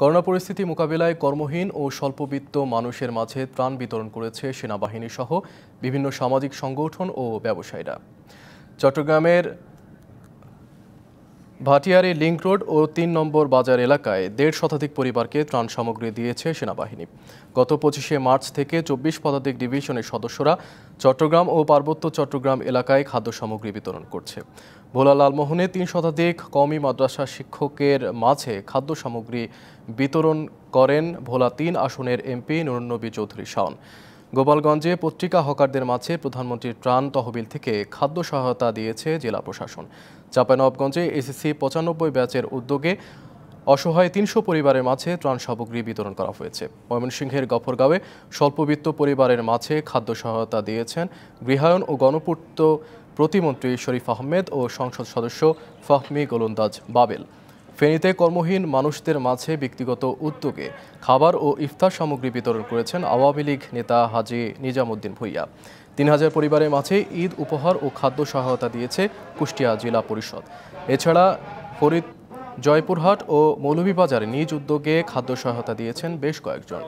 corona পরিস্থিতি মোকাবেলায় কর্মহীন ও স্বল্পবিত্ত মানুষের মাঝে ত্রাণ বিতরণ করেছে সেনাবাহিনী সহ বিভিন্ন সামাজিক সংগঠন ও ব্যবসায়ীরা চট্টগ্রামের ভাটিয়ারি লিংক রোড ও তিন নম্বর বাজার এলাকায় দেড় শতাধিক পরিবারকে ত্রাণ সামগ্রী দিয়েছে সেনাবাহিনী গত পঁচিশে মার্চ থেকে চব্বিশ পদাতিক ডিভিশনের সদস্যরা চট্টগ্রাম ও পার্বত্য চট্টগ্রাম এলাকায় খাদ্য সামগ্রী বিতরণ করছে ভোলা লালমোহনে তিন শতাধিক কওমি মাদ্রাসা শিক্ষকের মাঝে খাদ্য সামগ্রী বিতরণ করেন ভোলা তিন আসনের এমপি নুরনবী চৌধুরী শাওন গোপালগঞ্জে পত্রিকা হকারদের মাঝে প্রধানমন্ত্রীর ত্রাণ তহবিল থেকে খাদ্য সহায়তা দিয়েছে জেলা প্রশাসন চাপানবগঞ্জে এসএসসি পঁচানব্বই ব্যাচের উদ্যোগে অসহায় তিনশো পরিবারের মাঝে ত্রাণ সামগ্রী বিতরণ করা হয়েছে ময়মনসিংহের গফরগাঁওয়ে স্বল্পবিত্ত পরিবারের মাঝে খাদ্য সহায়তা দিয়েছেন গৃহায়ণ ও গণপূর্ত প্রতিমন্ত্রী শরীফ আহমেদ ও সংসদ সদস্য ফাহমি গোলন্দাজ বাবেল ফেনীতে কর্মহীন মানুষদের মাঝে ব্যক্তিগত উদ্যোগে খাবার ও ইফতার সামগ্রী বিতরণ করেছেন আওয়ামী লীগ নেতা হাজি নিজামুদ্দিন ভুইয়া তিন হাজার পরিবারের মাঝে ঈদ উপহার ও খাদ্য সহায়তা দিয়েছে কুষ্টিয়া জেলা পরিষদ এছাড়া ফরিদ জয়পুরহাট ও মৌলভীবাজারে নিজ উদ্যোগে খাদ্য সহায়তা দিয়েছেন বেশ কয়েকজন